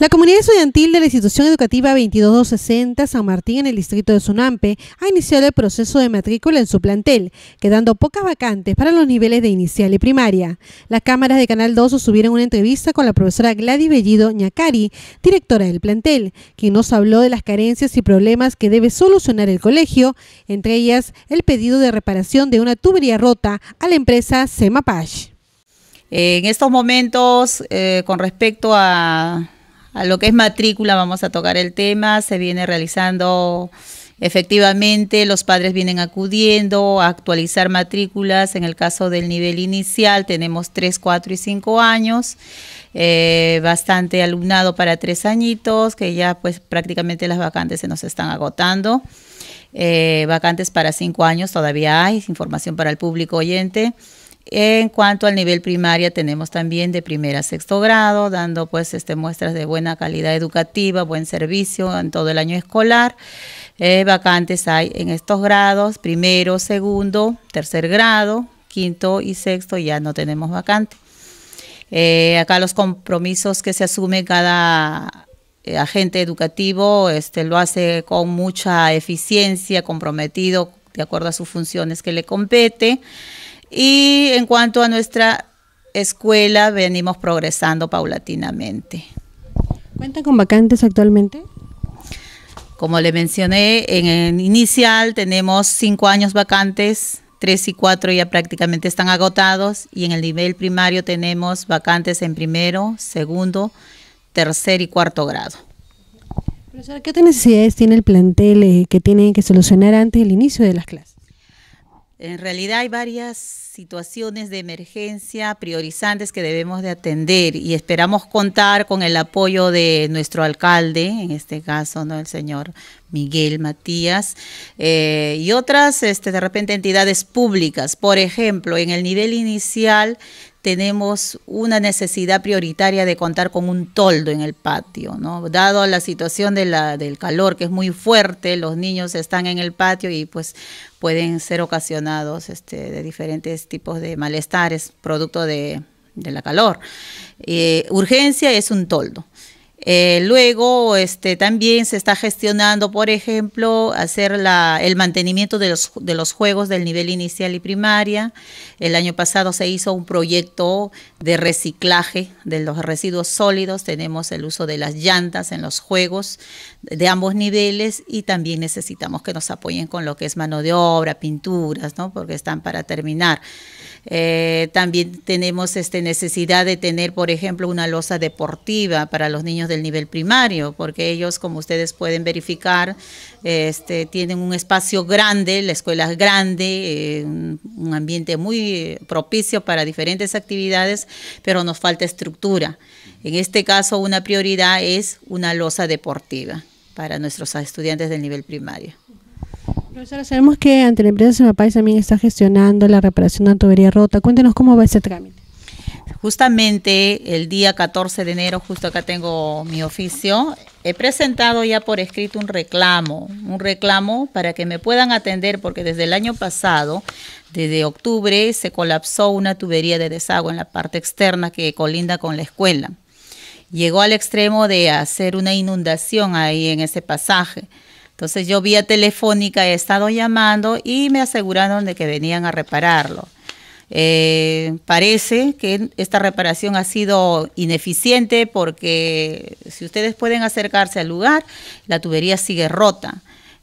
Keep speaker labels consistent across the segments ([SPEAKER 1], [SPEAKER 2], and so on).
[SPEAKER 1] La comunidad estudiantil de la institución educativa 22260 San Martín en el distrito de Sunampe ha iniciado el proceso de matrícula en su plantel, quedando pocas vacantes para los niveles de inicial y primaria. Las cámaras de Canal 2 subieron una entrevista con la profesora Gladys Bellido Ñacari, directora del plantel, quien nos habló de las carencias y problemas que debe solucionar el colegio, entre ellas el pedido de reparación de una tubería rota a la empresa Semapash.
[SPEAKER 2] En estos momentos, eh, con respecto a a lo que es matrícula vamos a tocar el tema, se viene realizando efectivamente, los padres vienen acudiendo a actualizar matrículas, en el caso del nivel inicial tenemos tres cuatro y cinco años, eh, bastante alumnado para tres añitos, que ya pues prácticamente las vacantes se nos están agotando. Eh, vacantes para cinco años todavía hay, información para el público oyente. En cuanto al nivel primaria, tenemos también de primer a sexto grado, dando pues este, muestras de buena calidad educativa, buen servicio en todo el año escolar. Eh, vacantes hay en estos grados, primero, segundo, tercer grado, quinto y sexto ya no tenemos vacante. Eh, acá los compromisos que se asume cada eh, agente educativo este, lo hace con mucha eficiencia, comprometido de acuerdo a sus funciones que le compete. Y en cuanto a nuestra escuela, venimos progresando paulatinamente.
[SPEAKER 1] ¿Cuentan con vacantes
[SPEAKER 2] actualmente? Como le mencioné, en el inicial tenemos cinco años vacantes, tres y cuatro ya prácticamente están agotados y en el nivel primario tenemos vacantes en primero, segundo, tercer y cuarto grado. Profesora, ¿qué necesidades
[SPEAKER 1] tiene el plantel eh, que tiene que solucionar antes del inicio de las clases?
[SPEAKER 2] En realidad hay varias situaciones de emergencia priorizantes que debemos de atender y esperamos contar con el apoyo de nuestro alcalde, en este caso, no el señor Miguel Matías, eh, y otras, este, de repente, entidades públicas. Por ejemplo, en el nivel inicial tenemos una necesidad prioritaria de contar con un toldo en el patio, ¿no? Dado la situación de del calor que es muy fuerte, los niños están en el patio y pues pueden ser ocasionados este, de diferentes tipos de malestares producto de, la calor. Eh, urgencia es un toldo. Eh, luego, este, también se está gestionando, por ejemplo, hacer la, el mantenimiento de los, de los juegos del nivel inicial y primaria. El año pasado se hizo un proyecto de reciclaje de los residuos sólidos. Tenemos el uso de las llantas en los juegos de ambos niveles y también necesitamos que nos apoyen con lo que es mano de obra, pinturas, ¿no? porque están para terminar. Eh, también tenemos este, necesidad de tener, por ejemplo, una losa deportiva para los niños del nivel primario, porque ellos, como ustedes pueden verificar, este, tienen un espacio grande, la escuela es grande, eh, un, un ambiente muy propicio para diferentes actividades, pero nos falta estructura. En este caso, una prioridad es una losa deportiva para nuestros estudiantes del nivel primario.
[SPEAKER 1] Profesora, sabemos que ante la empresa Semapais también está gestionando la reparación de una tubería rota. Cuéntenos cómo va ese trámite.
[SPEAKER 2] Justamente el día 14 de enero, justo acá tengo mi oficio, he presentado ya por escrito un reclamo, un reclamo para que me puedan atender porque desde el año pasado, desde octubre, se colapsó una tubería de desagüe en la parte externa que colinda con la escuela. Llegó al extremo de hacer una inundación ahí en ese pasaje entonces yo vía telefónica he estado llamando y me aseguraron de que venían a repararlo. Eh, parece que esta reparación ha sido ineficiente porque si ustedes pueden acercarse al lugar, la tubería sigue rota.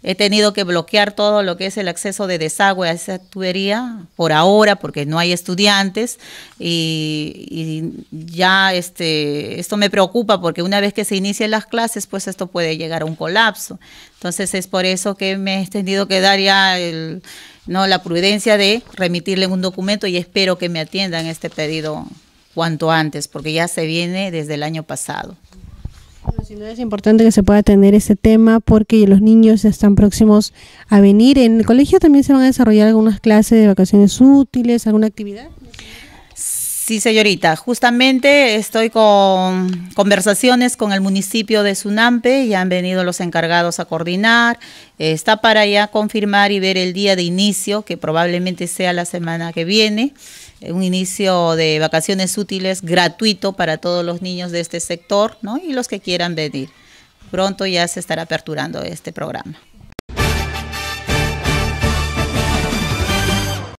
[SPEAKER 2] He tenido que bloquear todo lo que es el acceso de desagüe a esa tubería por ahora porque no hay estudiantes y, ya este, esto me preocupa porque una vez que se inicien las clases pues esto puede llegar a un colapso. Entonces es por eso que me he tenido que dar ya no, la prudencia de remitirle un documento y espero que me atiendan este pedido cuanto antes porque ya se viene desde el año pasado
[SPEAKER 1] es importante que se pueda atender ese tema porque los niños están próximos a venir. En el colegio también se van a desarrollar algunas clases de vacaciones útiles, alguna actividad.
[SPEAKER 2] Sí, señorita. Justamente estoy con conversaciones con el municipio de Sunampe. Ya han venido los encargados a coordinar. está para ya confirmar y ver el día de inicio, que probablemente sea la semana que viene un inicio de vacaciones útiles gratuito para todos los niños de este sector ¿no? y los que quieran venir. Pronto ya se estará aperturando este programa.